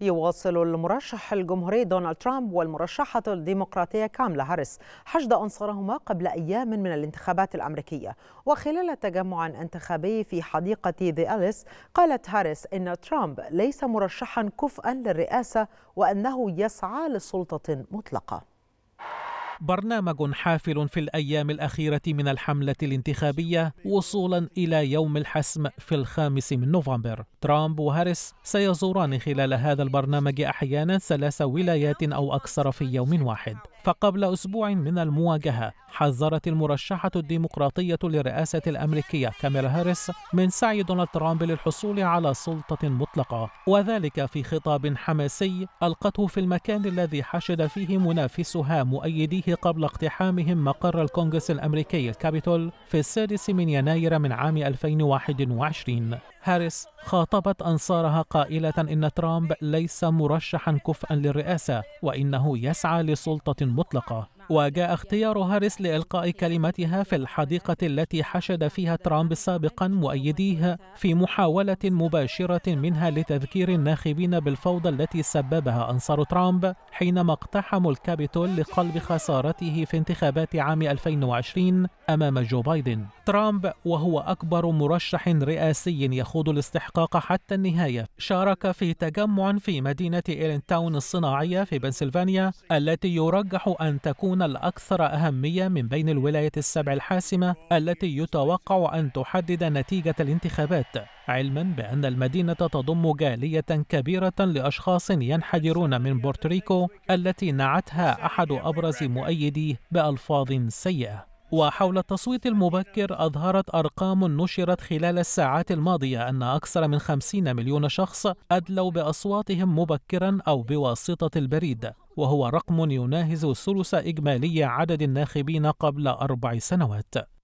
يواصل المرشح الجمهوري دونالد ترامب والمرشحة الديمقراطية كاملا هاريس حشد أنصارهما قبل أيام من الانتخابات الأمريكية وخلال تجمع انتخابي في حديقة ذا أليس قالت هاريس إن ترامب ليس مرشحا كفءا للرئاسة وأنه يسعى لسلطة مطلقة برنامج حافل في الأيام الأخيرة من الحملة الانتخابية وصولا إلى يوم الحسم في الخامس من نوفمبر ترامب وهاريس سيزوران خلال هذا البرنامج أحيانا ثلاث ولايات أو أكثر في يوم واحد فقبل أسبوع من المواجهة حذرت المرشحة الديمقراطية للرئاسة الأمريكية كاميلا هاريس من سعي دونالد ترامب للحصول على سلطة مطلقة وذلك في خطاب حماسي ألقته في المكان الذي حشد فيه منافسها مؤيديه قبل اقتحامهم مقر الكونغرس الأمريكي الكابيتول في السادس من يناير من عام 2021 هاريس خاطبت أنصارها قائلة إن ترامب ليس مرشحا كفءا للرئاسة وإنه يسعى لسلطة مطلقة وجاء اختيار هاريس لإلقاء كلمتها في الحديقة التي حشد فيها ترامب سابقا مؤيديه في محاولة مباشرة منها لتذكير الناخبين بالفوضى التي سببها أنصار ترامب حينما اقتحموا الكابيتول لقلب خسارته في انتخابات عام 2020 أمام جو بايدن ترامب وهو أكبر مرشح رئاسي يخوض الاستحقاق حتى النهاية شارك في تجمع في مدينة إيلينتاون تاون الصناعية في بنسلفانيا التي يرجح أن تكون تكون الأكثر أهمية من بين الولايات السبع الحاسمة التي يتوقع أن تحدد نتيجة الانتخابات علما بأن المدينة تضم جالية كبيرة لأشخاص ينحدرون من بورتريكو التي نعتها أحد أبرز مؤيديه بألفاظ سيئة وحول التصويت المبكر أظهرت أرقام نشرت خلال الساعات الماضية أن أكثر من 50 مليون شخص أدلوا بأصواتهم مبكرا أو بواسطة البريد وهو رقم يناهز ثلث إجمالي عدد الناخبين قبل أربع سنوات